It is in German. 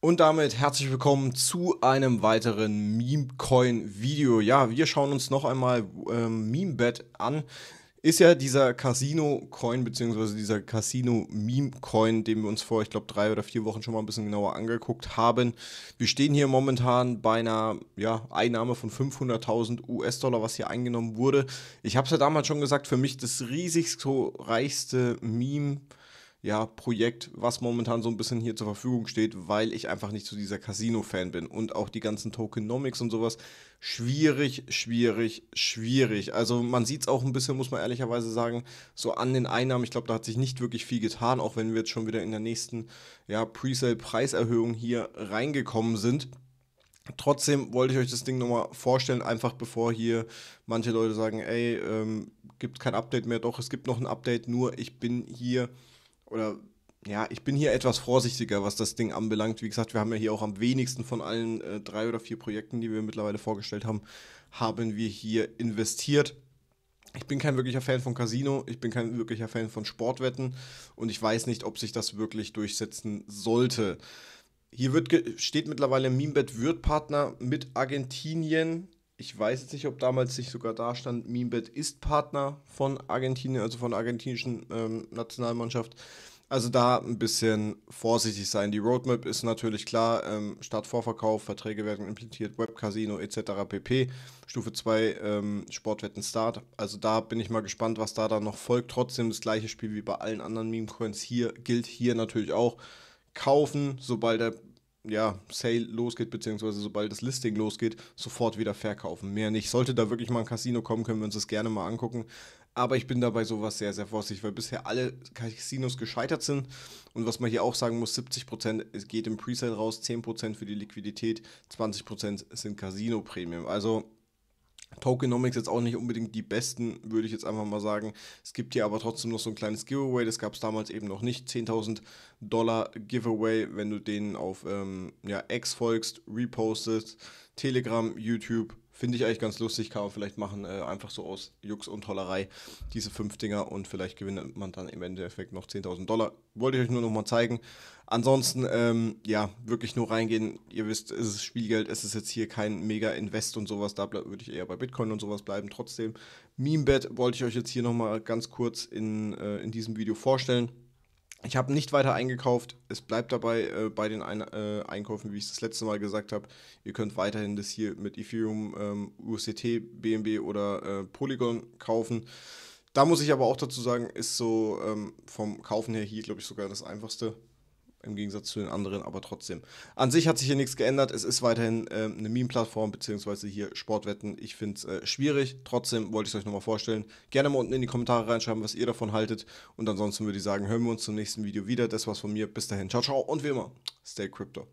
Und damit herzlich willkommen zu einem weiteren meme coin video Ja, wir schauen uns noch einmal ähm, Memebet an. Ist ja dieser Casino-Coin, beziehungsweise dieser Casino-Meme-Coin, den wir uns vor, ich glaube, drei oder vier Wochen schon mal ein bisschen genauer angeguckt haben. Wir stehen hier momentan bei einer ja, Einnahme von 500.000 US-Dollar, was hier eingenommen wurde. Ich habe es ja damals schon gesagt, für mich das reichste Meme-Coin ja, Projekt, was momentan so ein bisschen hier zur Verfügung steht, weil ich einfach nicht so dieser Casino-Fan bin. Und auch die ganzen Tokenomics und sowas. Schwierig, schwierig, schwierig. Also man sieht es auch ein bisschen, muss man ehrlicherweise sagen, so an den Einnahmen. Ich glaube, da hat sich nicht wirklich viel getan, auch wenn wir jetzt schon wieder in der nächsten ja, Presale-Preiserhöhung hier reingekommen sind. Trotzdem wollte ich euch das Ding nochmal vorstellen, einfach bevor hier manche Leute sagen, ey, ähm, gibt kein Update mehr. Doch, es gibt noch ein Update, nur ich bin hier oder ja, ich bin hier etwas vorsichtiger, was das Ding anbelangt. Wie gesagt, wir haben ja hier auch am wenigsten von allen äh, drei oder vier Projekten, die wir mittlerweile vorgestellt haben, haben wir hier investiert. Ich bin kein wirklicher Fan von Casino, ich bin kein wirklicher Fan von Sportwetten und ich weiß nicht, ob sich das wirklich durchsetzen sollte. Hier wird steht mittlerweile Mimbet wird Partner mit Argentinien ich weiß jetzt nicht, ob damals sich sogar da stand, Mimbet ist Partner von Argentinien, also von der argentinischen ähm, Nationalmannschaft. Also da ein bisschen vorsichtig sein. Die Roadmap ist natürlich klar, ähm, Startvorverkauf, Verträge werden implementiert, Webcasino etc. pp. Stufe 2 ähm, Sportwetten Start. Also da bin ich mal gespannt, was da dann noch folgt. Trotzdem das gleiche Spiel wie bei allen anderen Meme-Coins hier gilt hier natürlich auch. Kaufen, sobald der ja, Sale losgeht, beziehungsweise sobald das Listing losgeht, sofort wieder verkaufen. Mehr nicht. Sollte da wirklich mal ein Casino kommen, können wir uns das gerne mal angucken. Aber ich bin dabei sowas sehr, sehr vorsichtig, weil bisher alle Casinos gescheitert sind. Und was man hier auch sagen muss, 70% geht im Presale raus, 10% für die Liquidität, 20% sind Casino-Premium. Also Tokenomics jetzt auch nicht unbedingt die besten, würde ich jetzt einfach mal sagen. Es gibt hier aber trotzdem noch so ein kleines Giveaway, das gab es damals eben noch nicht. 10.000 Dollar Giveaway, wenn du den auf ähm, ja, X folgst, repostest, Telegram, YouTube, Finde ich eigentlich ganz lustig, kann man vielleicht machen, äh, einfach so aus Jux und Tollerei diese fünf Dinger und vielleicht gewinnt man dann im Endeffekt noch 10.000 Dollar. Wollte ich euch nur nochmal zeigen. Ansonsten, ähm, ja, wirklich nur reingehen. Ihr wisst, es ist Spielgeld, es ist jetzt hier kein Mega-Invest und sowas. Da würde ich eher bei Bitcoin und sowas bleiben. Trotzdem, Memebet wollte ich euch jetzt hier nochmal ganz kurz in, äh, in diesem Video vorstellen. Ich habe nicht weiter eingekauft. Es bleibt dabei äh, bei den Ein äh, Einkäufen, wie ich es das letzte Mal gesagt habe. Ihr könnt weiterhin das hier mit Ethereum, ähm, UCT, BNB oder äh, Polygon kaufen. Da muss ich aber auch dazu sagen, ist so ähm, vom Kaufen her hier, glaube ich, sogar das einfachste im Gegensatz zu den anderen, aber trotzdem. An sich hat sich hier nichts geändert. Es ist weiterhin äh, eine Meme-Plattform, beziehungsweise hier Sportwetten. Ich finde es äh, schwierig. Trotzdem wollte ich es euch nochmal vorstellen. Gerne mal unten in die Kommentare reinschreiben, was ihr davon haltet. Und ansonsten würde ich sagen, hören wir uns zum nächsten Video wieder. Das war's von mir. Bis dahin. Ciao, ciao. Und wie immer, stay crypto.